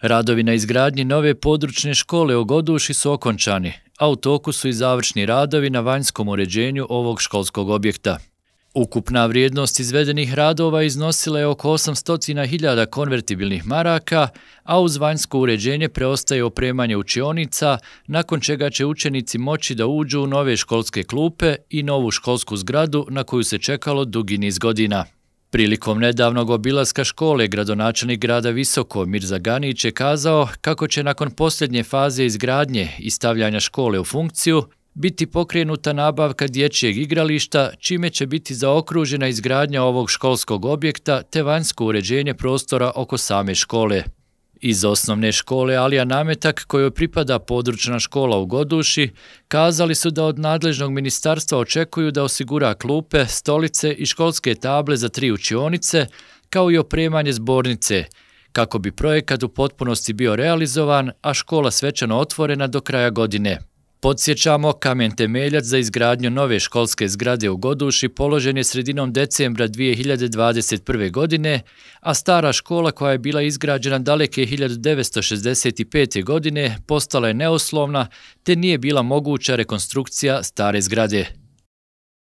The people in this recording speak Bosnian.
Radovi na izgradnji nove područne škole o Goduši su okončani, a u toku su i završni radovi na vanjskom uređenju ovog školskog objekta. Ukupna vrijednost izvedenih radova iznosila je oko 800.000 konvertibilnih maraka, a uz vanjsko uređenje preostaje opremanje učionica, nakon čega će učenici moći da uđu u nove školske klupe i novu školsku zgradu na koju se čekalo dugi niz godina. Prilikom nedavnog obilaska škole gradonačelnik grada Visoko Mirza Ganić je kazao kako će nakon posljednje faze izgradnje i stavljanja škole u funkciju biti pokrenuta nabavka dječjeg igrališta, čime će biti zaokružena izgradnja ovog školskog objekta te vanjsko uređenje prostora oko same škole. Iz osnovne škole Alija Nametak, kojoj pripada područna škola u Goduši, kazali su da od nadležnog ministarstva očekuju da osigura klupe, stolice i školske table za tri učionice, kao i opremanje zbornice, kako bi projekat u potpunosti bio realizovan, a škola svečano otvorena do kraja godine. Podsjećamo, kamen temeljac za izgradnju nove školske zgrade u Goduši položen je sredinom decembra 2021. godine, a stara škola koja je bila izgrađena daleke 1965. godine postala je neoslovna te nije bila moguća rekonstrukcija stare zgrade.